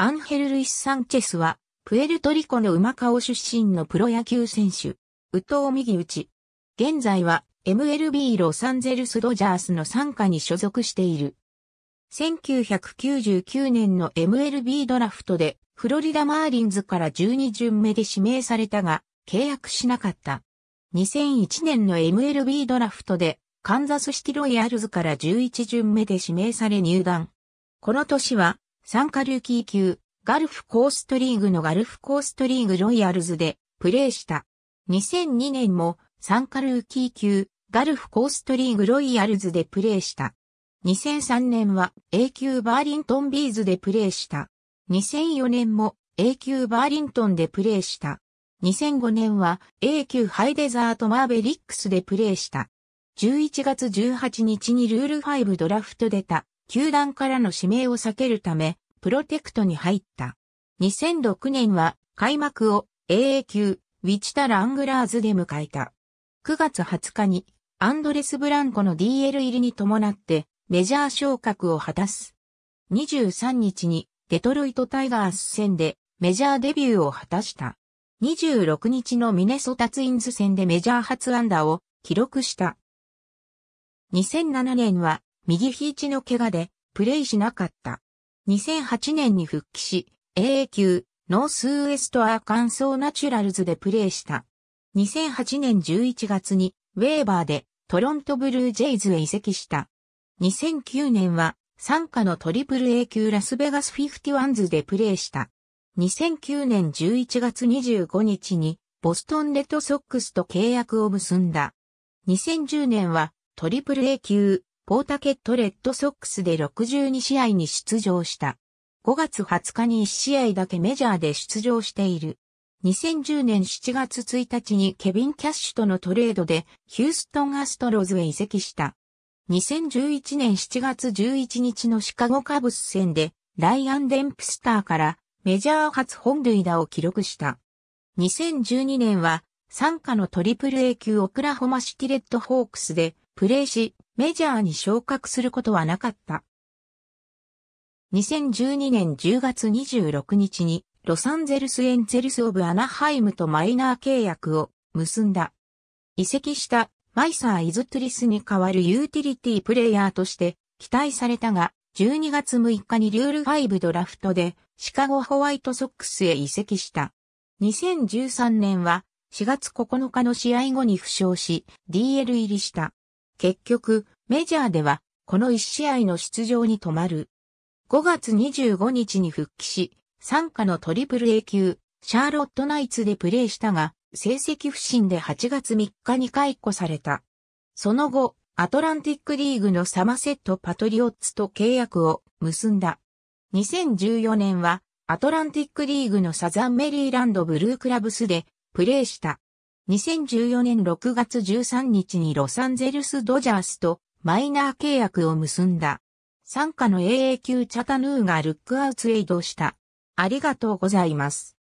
アンヘル・ルイス・サンチェスは、プエルトリコの馬顔出身のプロ野球選手、宇藤右打ち。現在は、MLB ロサンゼルス・ドジャースの参加に所属している。1999年の MLB ドラフトで、フロリダ・マーリンズから12巡目で指名されたが、契約しなかった。2001年の MLB ドラフトで、カンザスシティロイヤルズから11巡目で指名され入団。この年は、ンカルーキー級、ガルフコーストリーグのガルフコーストリーグロイヤルズでプレーした。2002年もンカルーキー級、ガルフコーストリーグロイヤルズでプレーした。2003年は A 級バーリントンビーズでプレーした。2004年も A 級バーリントンでプレーした。2005年は A 級ハイデザートマーベリックスでプレーした。11月18日にルール5ドラフト出た球団からの指名を避けるため、プロテクトに入った。2006年は開幕を AA 級、ウィチタ・ラングラーズで迎えた。9月20日にアンドレス・ブランコの DL 入りに伴ってメジャー昇格を果たす。23日にデトロイト・タイガース戦でメジャーデビューを果たした。26日のミネソタツインズ戦でメジャー初安打を記録した。2007年は右肘の怪我でプレイしなかった。2008年に復帰し、AA 級、ノースウエストアーカンソーナチュラルズでプレーした。2008年11月に、ウェーバーでトロントブルージェイズへ移籍した。2009年は、参加のトリプル A 級ラスベガスフィフティワンズでプレーした。2009年11月25日に、ボストンレッドソックスと契約を結んだ。2010年は、トリプル A 級、ポータケットレッドソックスで62試合に出場した。5月20日に1試合だけメジャーで出場している。2010年7月1日にケビン・キャッシュとのトレードでヒューストン・アストロズへ移籍した。2011年7月11日のシカゴカブス戦でライアン・デンプスターからメジャー初本塁打を記録した。2012年は参加のトリプル A 級オクラホマシティレッドホークスでプレーしメジャーに昇格することはなかった。2012年10月26日にロサンゼルスエンゼルスオブアナハイムとマイナー契約を結んだ。移籍したマイサー・イズトリスに代わるユーティリティプレイヤーとして期待されたが、12月6日にルール5ドラフトでシカゴホワイトソックスへ移籍した。2013年は4月9日の試合後に負傷し DL 入りした。結局、メジャーでは、この1試合の出場に止まる。5月25日に復帰し、参加のトリプル A 級、シャーロットナイツでプレーしたが、成績不振で8月3日に解雇された。その後、アトランティックリーグのサマセットパトリオッツと契約を結んだ。2014年はアトランティックリーグのサザンメリーランドブルークラブスでプレーした。2014年6月13日にロサンゼルスドジャースとマイナー契約を結んだ。参加の AA 級チャタヌーがルックアウツへ移動した。ありがとうございます。